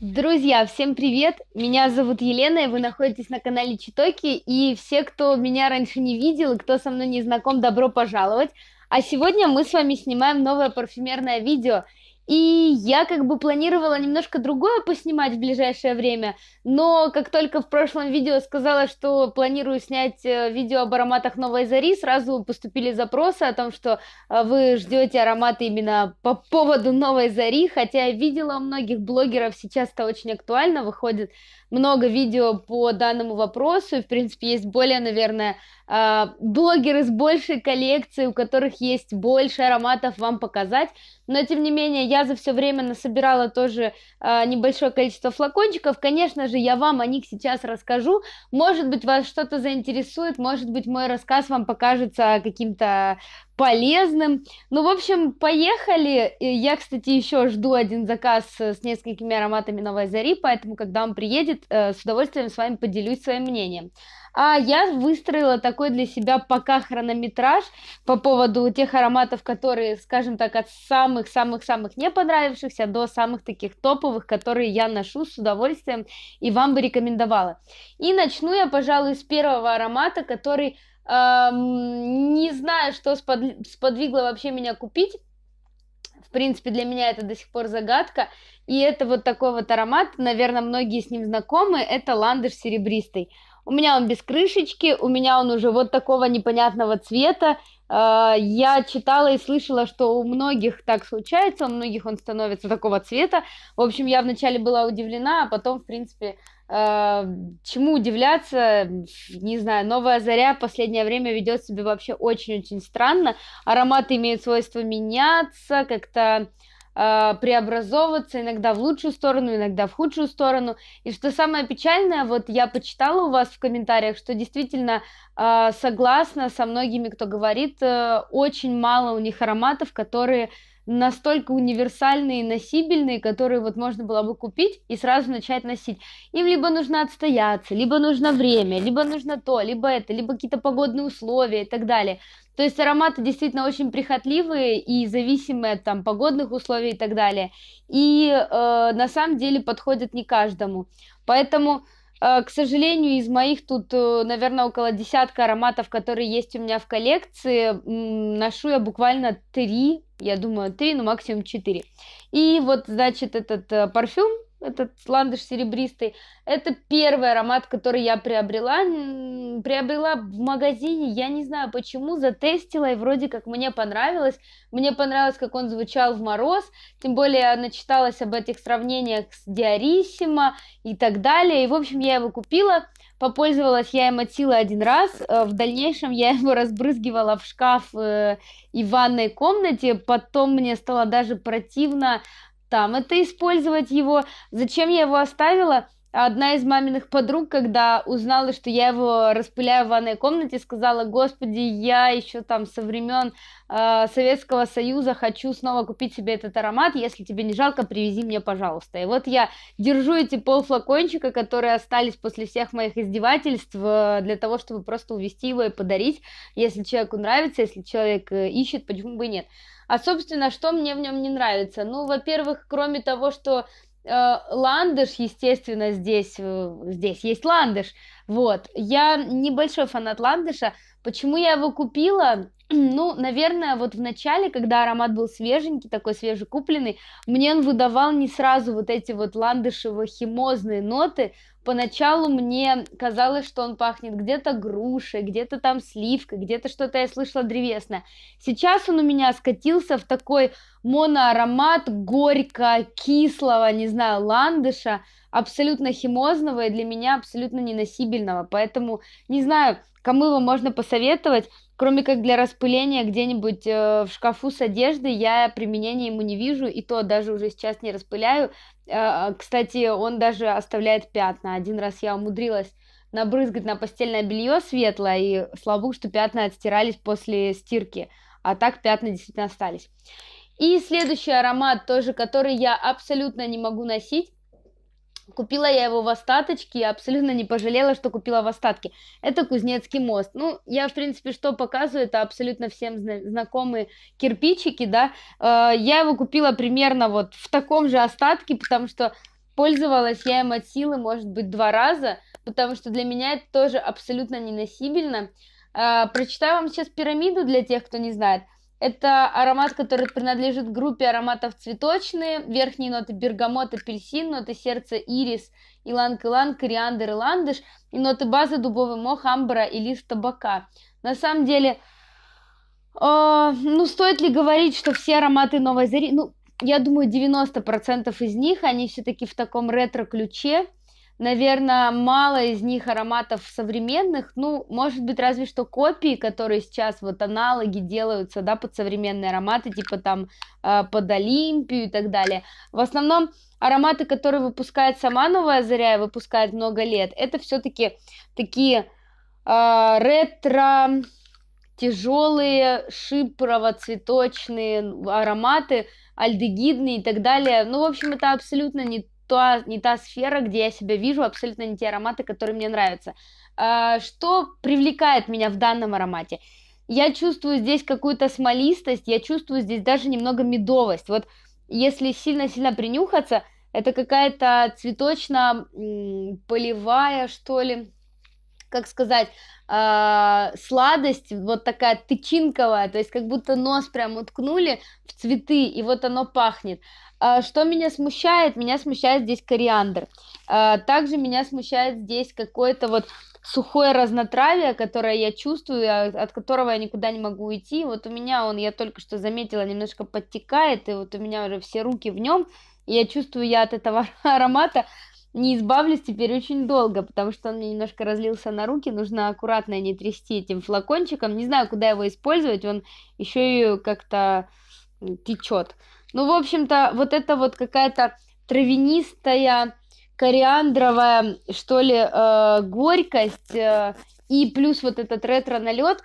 Друзья, всем привет! Меня зовут Елена, и вы находитесь на канале Читоки. И все, кто меня раньше не видел, и кто со мной не знаком, добро пожаловать! А сегодня мы с вами снимаем новое парфюмерное видео – и я как бы планировала немножко другое поснимать в ближайшее время, но как только в прошлом видео сказала, что планирую снять э, видео об ароматах новой зари, сразу поступили запросы о том, что э, вы ждете ароматы именно по поводу новой зари, хотя я видела у многих блогеров сейчас это очень актуально, выходит много видео по данному вопросу, в принципе, есть более, наверное, э, блогеры с большей коллекцией, у которых есть больше ароматов вам показать, но, тем не менее, я я за все время насобирала тоже э, небольшое количество флакончиков. Конечно же, я вам о них сейчас расскажу. Может быть, вас что-то заинтересует, может быть, мой рассказ вам покажется каким-то полезным. Ну, в общем, поехали. Я, кстати, еще жду один заказ с несколькими ароматами новой зари, поэтому, когда он приедет, э, с удовольствием с вами поделюсь своим мнением. А я выстроила такой для себя пока хронометраж по поводу тех ароматов, которые, скажем так, от самых-самых-самых не понравившихся до самых таких топовых, которые я ношу с удовольствием и вам бы рекомендовала. И начну я, пожалуй, с первого аромата, который эм, не знаю, что сподвигло вообще меня купить. В принципе, для меня это до сих пор загадка. И это вот такой вот аромат, наверное, многие с ним знакомы, это ландыш серебристый. У меня он без крышечки, у меня он уже вот такого непонятного цвета. А, я читала и слышала, что у многих так случается, у многих он становится такого цвета. В общем, я вначале была удивлена, а потом, в принципе, а, чему удивляться, не знаю, новая заря в последнее время ведет себя вообще очень-очень странно. Ароматы имеют свойство меняться, как-то э, преобразовываться иногда в лучшую сторону, иногда в худшую сторону. И что самое печальное, вот я почитала у вас в комментариях, что действительно э, согласна со многими, кто говорит, э, очень мало у них ароматов, которые настолько универсальные, носибельные, которые вот можно было бы купить и сразу начать носить. Им либо нужно отстояться, либо нужно время, либо нужно то, либо это, либо какие-то погодные условия и так далее. То есть ароматы действительно очень прихотливые и зависимые от там, погодных условий и так далее. И э, на самом деле подходят не каждому. Поэтому, э, к сожалению, из моих тут, э, наверное, около десятка ароматов, которые есть у меня в коллекции, ношу я буквально три, я думаю, три, но ну, максимум четыре. И вот, значит, этот э, парфюм этот ландыш серебристый. Это первый аромат, который я приобрела. Приобрела в магазине, я не знаю почему, затестила, и вроде как мне понравилось. Мне понравилось, как он звучал в мороз, тем более я начиталась об этих сравнениях с Диариссимо и так далее. И, в общем, я его купила, попользовалась я им от силы один раз. Э, в дальнейшем я его разбрызгивала в шкаф э, и в ванной комнате. Потом мне стало даже противно там, это использовать его. Зачем я его оставила? Одна из маминых подруг, когда узнала, что я его распыляю в ванной комнате, сказала, господи, я еще там со времен э, Советского Союза хочу снова купить себе этот аромат, если тебе не жалко, привези мне, пожалуйста. И вот я держу эти полфлакончика, которые остались после всех моих издевательств, э, для того, чтобы просто увести его и подарить, если человеку нравится, если человек э, ищет, почему бы и нет. А, собственно, что мне в нем не нравится? Ну, во-первых, кроме того, что э, ландыш, естественно, здесь, э, здесь есть ландыш, вот. Я небольшой фанат ландыша, Почему я его купила? Ну, наверное, вот в начале, когда аромат был свеженький, такой свежекупленный, мне он выдавал не сразу вот эти вот ландышево-химозные ноты. Поначалу мне казалось, что он пахнет где-то грушей, где-то там сливкой, где-то что-то я слышала древесное. Сейчас он у меня скатился в такой моноаромат горько-кислого, не знаю, ландыша, абсолютно химозного и для меня абсолютно неносибельного. Поэтому, не знаю, кому его можно посоветовать, кроме как для распыления где-нибудь э, в шкафу с одеждой, я применения ему не вижу, и то даже уже сейчас не распыляю. Э, а, кстати, он даже оставляет пятна. Один раз я умудрилась набрызгать на постельное белье светлое, и слава богу, что пятна отстирались после стирки, а так пятна действительно остались. И следующий аромат тоже, который я абсолютно не могу носить, Купила я его в остаточке, я абсолютно не пожалела, что купила в остатке. Это Кузнецкий мост. Ну, я, в принципе, что показываю, это абсолютно всем зна- знакомые кирпичики, да. Э, я его купила примерно вот в таком же остатке, потому что пользовалась я им от силы, может быть, два раза, потому что для меня это тоже абсолютно неносибельно. Э, прочитаю вам сейчас пирамиду для тех, кто не знает – это аромат, который принадлежит группе ароматов цветочные. Верхние ноты бергамот, апельсин, ноты сердца ирис, иланг-иланг, кориандр и ландыш. И ноты базы дубовый мох, амбра и лист табака. На самом деле, э, ну стоит ли говорить, что все ароматы новой зари... Ну, я думаю, 90% из них, они все-таки в таком ретро-ключе наверное, мало из них ароматов современных, ну, может быть, разве что копии, которые сейчас вот аналоги делаются, да, под современные ароматы, типа там а, под Олимпию и так далее. В основном ароматы, которые выпускает сама Новая Заря и выпускает много лет, это все-таки такие э, ретро тяжелые шипрово-цветочные ароматы, альдегидные и так далее. Ну, в общем, это абсолютно не то не та сфера, где я себя вижу, абсолютно не те ароматы, которые мне нравятся. А, что привлекает меня в данном аромате? Я чувствую здесь какую-то смолистость, я чувствую здесь даже немного медовость. Вот если сильно-сильно принюхаться, это какая-то цветочно-полевая, что ли, как сказать, э, сладость вот такая тычинковая, то есть как будто нос прям уткнули в цветы, и вот оно пахнет. Э, что меня смущает? Меня смущает здесь кориандр. Э, также меня смущает здесь какой-то вот сухое разнотравие, которое я чувствую, от которого я никуда не могу уйти. Вот у меня он, я только что заметила, немножко подтекает, и вот у меня уже все руки в нем. И я чувствую, я от этого аромата не избавлюсь теперь очень долго, потому что он мне немножко разлился на руки, нужно аккуратно не трясти этим флакончиком. Не знаю, куда его использовать, он еще и как-то течет. Ну, в общем-то, вот это вот какая-то травянистая, кориандровая, что ли, э, горькость э, и плюс вот этот ретро-налет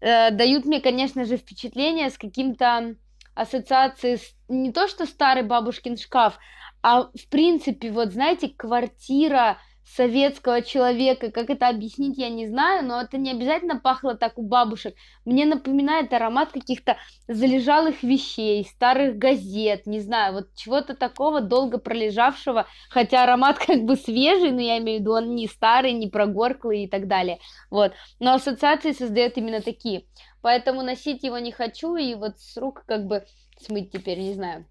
э, дают мне, конечно же, впечатление с каким-то ассоциацией с не то что старый бабушкин шкаф, а в принципе, вот знаете, квартира советского человека, как это объяснить, я не знаю, но это не обязательно пахло так у бабушек. Мне напоминает аромат каких-то залежалых вещей, старых газет, не знаю, вот чего-то такого долго пролежавшего, хотя аромат как бы свежий, но я имею в виду, он не старый, не прогорклый и так далее. Вот. Но ассоциации создает именно такие. Поэтому носить его не хочу, и вот с рук как бы смыть теперь, не знаю.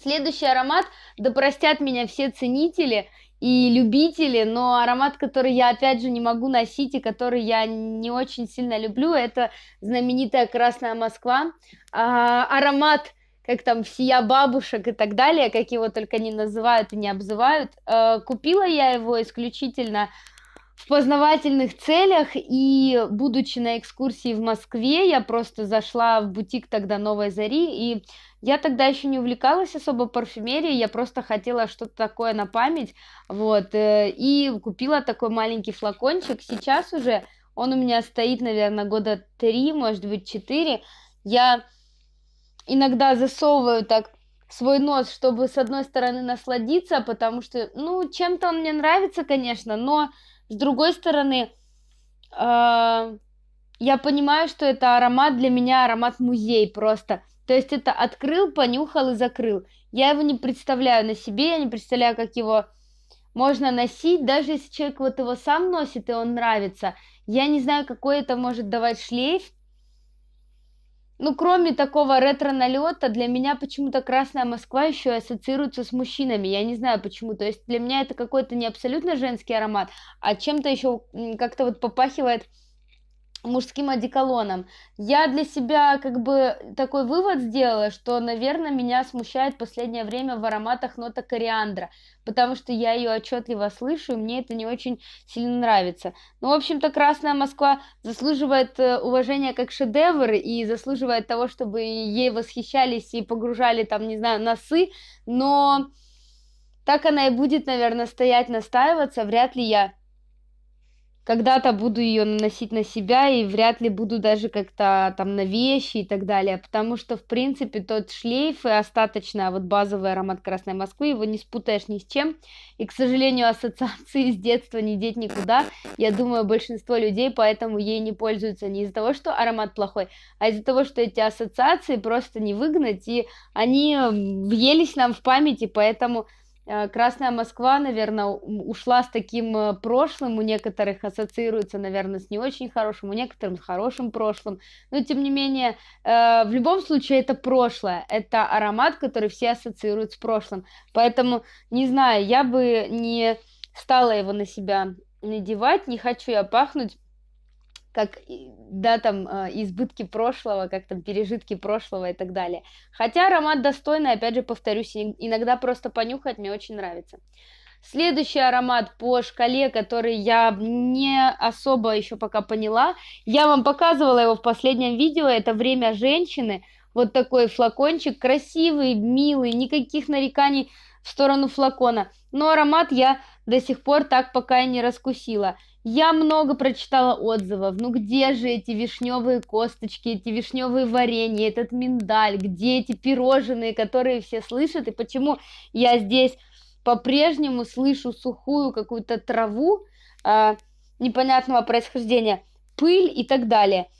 Следующий аромат, да простят меня все ценители и любители, но аромат, который я опять же не могу носить и который я не очень сильно люблю, это знаменитая Красная Москва. А, аромат как там всея бабушек и так далее, как его только не называют и не обзывают. Э, купила я его исключительно в познавательных целях, и будучи на экскурсии в Москве, я просто зашла в бутик тогда «Новой зари», и я тогда еще не увлекалась особо парфюмерией, я просто хотела что-то такое на память, вот, э, и купила такой маленький флакончик. Сейчас уже он у меня стоит, наверное, года три, может быть, четыре. Я иногда засовываю так свой нос, чтобы с одной стороны насладиться, потому что, ну, чем-то он мне нравится, конечно, но с другой стороны, а, я понимаю, что это аромат для меня, аромат музей просто. То есть это открыл, понюхал и закрыл. Я его не представляю на себе, я не представляю, как его можно носить, даже если человек вот его сам носит и он нравится. Я не знаю, какой это может давать шлейф, ну, кроме такого ретро-налета, для меня почему-то Красная Москва еще ассоциируется с мужчинами. Я не знаю почему. То есть для меня это какой-то не абсолютно женский аромат, а чем-то еще как-то вот попахивает мужским одеколоном. Я для себя как бы такой вывод сделала, что, наверное, меня смущает последнее время в ароматах нота кориандра, потому что я ее отчетливо слышу, и мне это не очень сильно нравится. Ну, в общем-то, «Красная Москва» заслуживает э, уважения как шедевр и заслуживает того, чтобы ей восхищались и погружали там, не знаю, носы, но так она и будет, наверное, стоять, настаиваться. Вряд ли я когда-то буду ее наносить на себя и вряд ли буду даже как-то там на вещи и так далее, потому что, в принципе, тот шлейф и остаточная вот базовый аромат Красной Москвы, его не спутаешь ни с чем, и, к сожалению, ассоциации с детства не деть никуда, я думаю, большинство людей поэтому ей не пользуются не из-за того, что аромат плохой, а из-за того, что эти ассоциации просто не выгнать, и они въелись нам в памяти, поэтому Э, Красная Москва, наверное, ушла с таким э, прошлым, у некоторых ассоциируется, наверное, с не очень хорошим, у некоторых с хорошим прошлым, но тем не менее, э, в любом случае это прошлое, это аромат, который все ассоциируют с прошлым, поэтому, не знаю, я бы не стала его на себя надевать, не хочу я пахнуть как, да, там, э, избытки прошлого, как там, пережитки прошлого и так далее. Хотя аромат достойный, опять же, повторюсь, иногда просто понюхать мне очень нравится. Следующий аромат по шкале, который я не особо еще пока поняла, я вам показывала его в последнем видео, это «Время женщины», вот такой флакончик, красивый, милый, никаких нареканий в сторону флакона. Но аромат я до сих пор так пока и не раскусила. Я много прочитала отзывов. Ну где же эти вишневые косточки, эти вишневые варенья, этот миндаль, где эти пирожные, которые все слышат, и почему я здесь по-прежнему слышу сухую какую-то траву э, непонятного происхождения, пыль и так далее –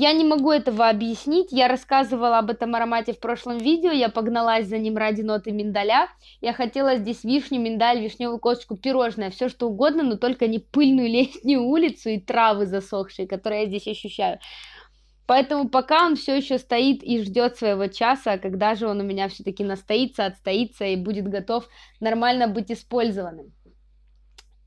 я не могу этого объяснить, я рассказывала об этом аромате в прошлом видео, я погналась за ним ради ноты миндаля, я хотела здесь вишню, миндаль, вишневую косточку, пирожное, все что угодно, но только не пыльную летнюю улицу и травы засохшие, которые я здесь ощущаю. Поэтому пока он все еще стоит и ждет своего часа, когда же он у меня все-таки настоится, отстоится и будет готов нормально быть использованным.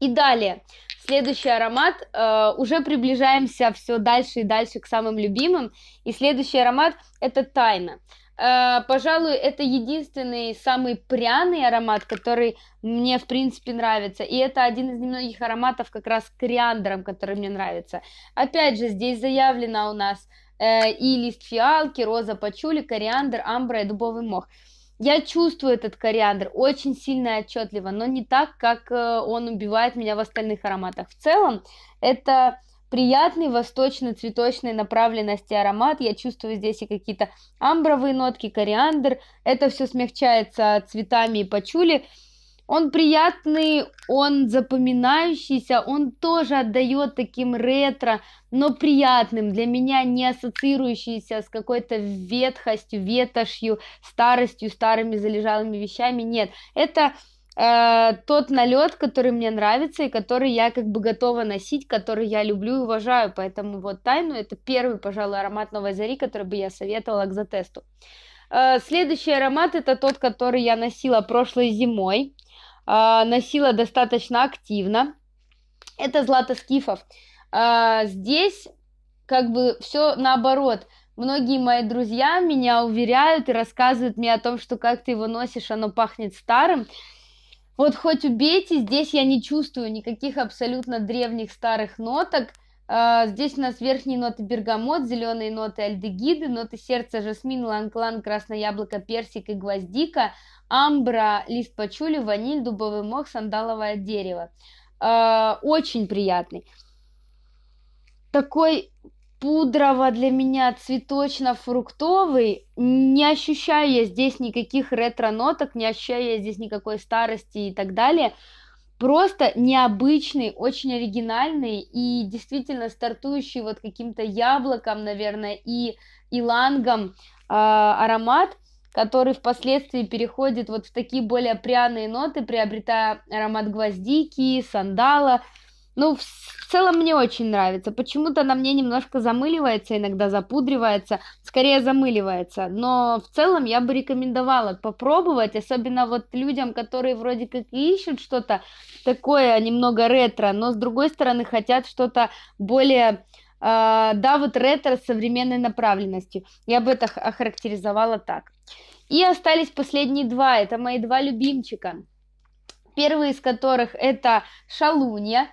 И далее, Следующий аромат. Э, уже приближаемся все дальше и дальше к самым любимым. И следующий аромат – это тайна. Э, пожалуй, это единственный самый пряный аромат, который мне, в принципе, нравится. И это один из немногих ароматов как раз с кориандром, который мне нравится. Опять же, здесь заявлено у нас э, и лист фиалки, роза пачули, кориандр, амбра и дубовый мох я чувствую этот кориандр очень сильно и отчетливо, но не так, как э, он убивает меня в остальных ароматах. В целом, это приятный восточно-цветочной направленности аромат. Я чувствую здесь и какие-то амбровые нотки, кориандр. Это все смягчается цветами и пачули. Он приятный, он запоминающийся, он тоже отдает таким ретро, но приятным, для меня не ассоциирующийся с какой-то ветхостью, ветошью, старостью, старыми залежалыми вещами. Нет, это э, тот налет, который мне нравится и который я как бы готова носить, который я люблю и уважаю. Поэтому вот тайну это первый, пожалуй, аромат новой зари, который бы я советовала к затесту. Э, следующий аромат это тот, который я носила прошлой зимой. А, носила достаточно активно. Это Злата Скифов. А, здесь как бы все наоборот. Многие мои друзья меня уверяют и рассказывают мне о том, что как ты его носишь, оно пахнет старым. Вот хоть убейте, здесь я не чувствую никаких абсолютно древних старых ноток – а, здесь у нас верхние ноты бергамот, зеленые ноты альдегиды, ноты сердца, жасмин, ланклан, красное яблоко, персик и гвоздика, амбра, лист пачули, ваниль, дубовый мох, сандаловое дерево. А, очень приятный. Такой пудрово для меня цветочно-фруктовый. Не ощущаю я здесь никаких ретро-ноток, не ощущаю я здесь никакой старости и так далее просто необычный, очень оригинальный и действительно стартующий вот каким-то яблоком, наверное, и илангом э, аромат, который впоследствии переходит вот в такие более пряные ноты, приобретая аромат гвоздики, сандала – ну, в целом мне очень нравится. Почему-то она мне немножко замыливается, иногда запудривается, скорее замыливается. Но в целом я бы рекомендовала попробовать, особенно вот людям, которые вроде как ищут что-то такое а немного ретро, но с другой стороны хотят что-то более Uh, да, вот ретро с современной направленностью. Я бы это охарактеризовала так. И остались последние два, это мои два любимчика. Первый из которых это шалунья.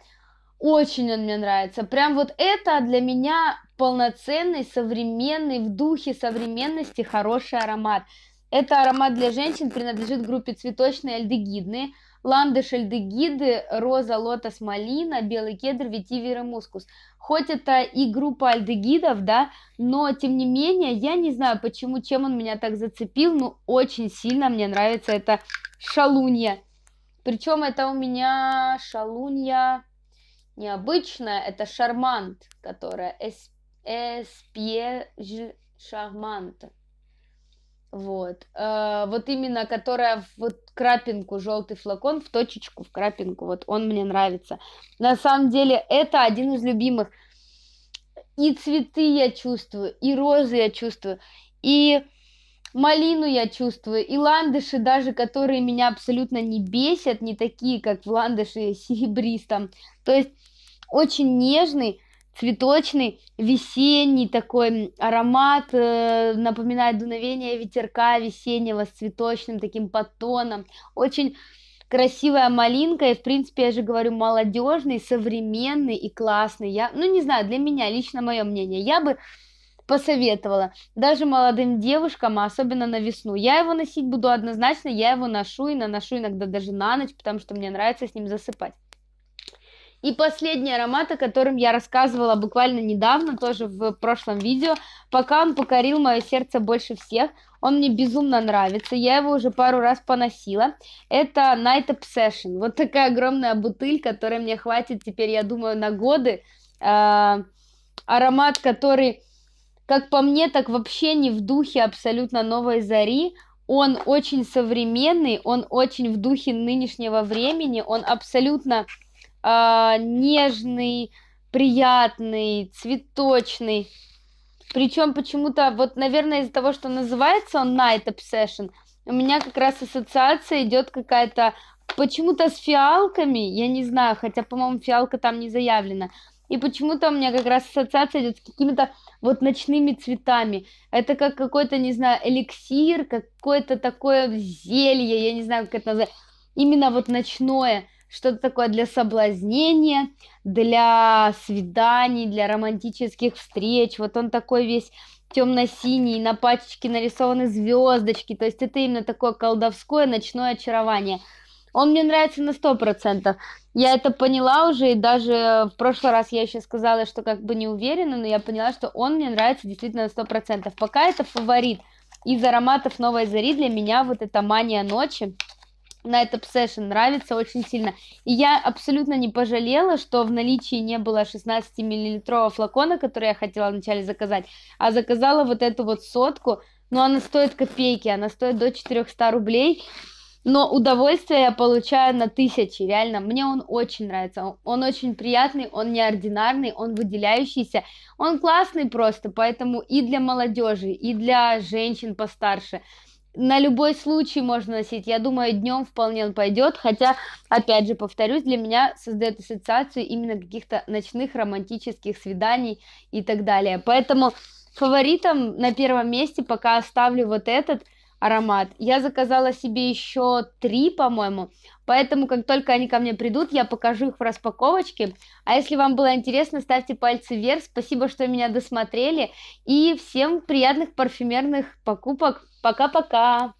Очень он мне нравится. Прям вот это для меня полноценный, современный, в духе современности хороший аромат. Это аромат для женщин, принадлежит группе цветочные альдегидные. Ландыш альдегиды, роза, лотос, малина, белый кедр, ветивер и мускус. Хоть это и группа альдегидов, да, но тем не менее, я не знаю, почему, чем он меня так зацепил, но очень сильно мне нравится это шалунья. Причем это у меня шалунья необычная, это шармант, которая эс, эспье шармант. Вот. Э, вот именно, которая в крапинку, желтый флакон, в точечку, в крапинку. Вот он мне нравится. На самом деле, это один из любимых. И цветы я чувствую, и розы я чувствую, и малину я чувствую, и ландыши даже, которые меня абсолютно не бесят, не такие, как в ландыше серебристом. То есть очень нежный, цветочный, весенний такой аромат, э, напоминает дуновение ветерка весеннего с цветочным таким подтоном. Очень красивая малинка, и, в принципе, я же говорю, молодежный, современный и классный. Я, ну, не знаю, для меня, лично мое мнение, я бы посоветовала даже молодым девушкам, а особенно на весну. Я его носить буду однозначно, я его ношу и наношу иногда даже на ночь, потому что мне нравится с ним засыпать. И последний аромат, о котором я рассказывала буквально недавно, тоже в прошлом видео, пока он покорил мое сердце больше всех. Он мне безумно нравится, я его уже пару раз поносила. Это Night Obsession, вот такая огромная бутыль, которая мне хватит теперь, я думаю, на годы. А, аромат, который, как по мне, так вообще не в духе абсолютно новой зари, он очень современный, он очень в духе нынешнего времени, он абсолютно э, нежный, приятный, цветочный. Причем почему-то, вот, наверное, из-за того, что называется он Night Obsession, у меня как раз ассоциация идет какая-то почему-то с фиалками, я не знаю, хотя, по-моему, фиалка там не заявлена. И почему-то у меня как раз ассоциация идет с какими-то вот ночными цветами. Это как какой-то, не знаю, эликсир, какое-то такое зелье, я не знаю, как это назвать. Именно вот ночное что-то такое для соблазнения, для свиданий, для романтических встреч. Вот он такой весь темно-синий, на пачечке нарисованы звездочки. То есть это именно такое колдовское ночное очарование. Он мне нравится на сто процентов. Я это поняла уже, и даже в прошлый раз я еще сказала, что как бы не уверена, но я поняла, что он мне нравится действительно на сто процентов. Пока это фаворит. Из ароматов «Новой зари» для меня вот эта «Мания ночи» Night Obsession нравится очень сильно. И я абсолютно не пожалела, что в наличии не было 16-миллилитрового флакона, который я хотела вначале заказать, а заказала вот эту вот сотку. Но она стоит копейки, она стоит до 400 рублей. Но удовольствие я получаю на тысячи, реально. Мне он очень нравится. Он очень приятный, он неординарный, он выделяющийся. Он классный просто, поэтому и для молодежи, и для женщин постарше на любой случай можно носить. Я думаю, днем вполне он пойдет. Хотя, опять же, повторюсь, для меня создает ассоциацию именно каких-то ночных романтических свиданий и так далее. Поэтому фаворитом на первом месте пока оставлю вот этот – аромат. Я заказала себе еще три, по-моему, поэтому как только они ко мне придут, я покажу их в распаковочке. А если вам было интересно, ставьте пальцы вверх. Спасибо, что меня досмотрели. И всем приятных парфюмерных покупок. Пока-пока!